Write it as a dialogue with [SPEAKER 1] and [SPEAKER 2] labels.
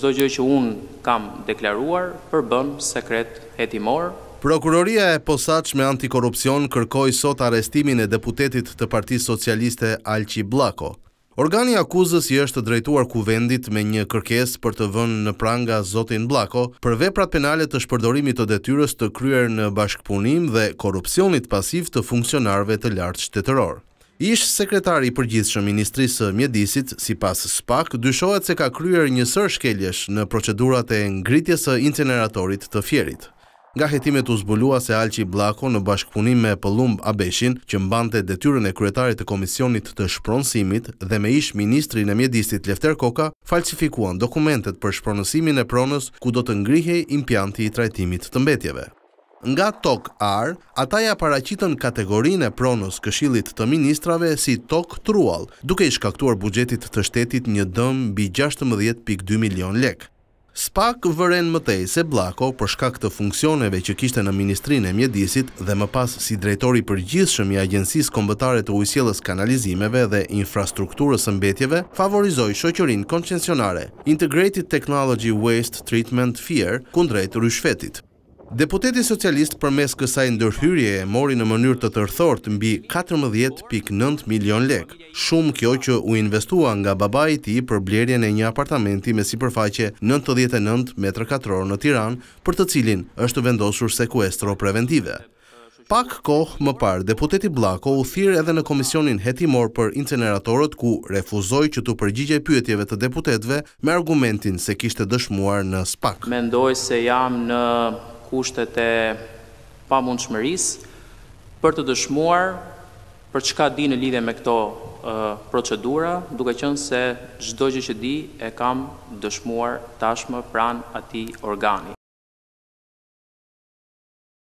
[SPEAKER 1] Zdo gjë që unë kam deklaruar për bën sekret hetimor.
[SPEAKER 2] Prokuroria e posaq me antikorupcion kërkoj sot arestimin e deputetit të Parti Socialiste Alqi Blako. Organi akuzës i është drejtuar kuvendit me një kërkes për të vënë në pranga Zotin Blako për veprat penale të shpërdorimit të detyres të kryer në bashkëpunim dhe korupcionit pasiv të funksionarve të lartë shtetëror. Ish sekretari i përgjithshëm i Ministrisë së Mjedisit, sipas SPAK, dyshohet se ka kryer një sër shkeljesh në procedurat e ngritjes së incineratorit të Fierit. Nga hetimet u zbulua se Alqi Blako në bashkëpunim me Pëllumb Abeshin, që mbante detyrën e kryetarit të Komisionit të Shpronësimit dhe me ish ministri në Mjedisit Lefter Koka, falsifikuan dokumentet për shpronësimin e pronës ku do të ngrihej impianti i trajtimit të mbetjeve. Nga TOK R, ata ja paracitën kategorin e pronus këshilit të ministrave si TOK Trual, duke i shkaktuar bugjetit të shtetit një dëm bi 16.2 milion lek. Spak vëren mëtej se Blako për shkak të funksioneve që kishte në Ministrinë e Mjedisit dhe më pas si drejtori për gjithë i Agjensis Kombëtare të Ujësjeles Kanalizimeve dhe Infrastrukturës Mbetjeve, favorizoj shoqërinë koncensionare, Integrated Technology Waste Treatment Fear, kundrejt ryshfetit. Deputeti socialist për mes kësaj ndërhyrje e mori në mënyrë të tërthort mbi 14.9 milion lek, shumë kjo që u investua nga baba i ti për blerjen e një apartamenti me si përfaqe 99 m katror në Tiran, për të cilin është vendosur sekuestro preventive. Pak kohë më parë, deputeti Blako u thirë edhe në komisionin hetimor për inceneratorët ku refuzoj që të përgjigje pyetjeve të deputetve me argumentin se kishte dëshmuar në SPAK.
[SPEAKER 1] Mendoj se jam në kushtet e pa mund shmëris, për të dëshmuar për çka di në lidhe me këto procedura, duke qënë se gjdojgjë që di e kam dëshmuar tashmë pran ati organi.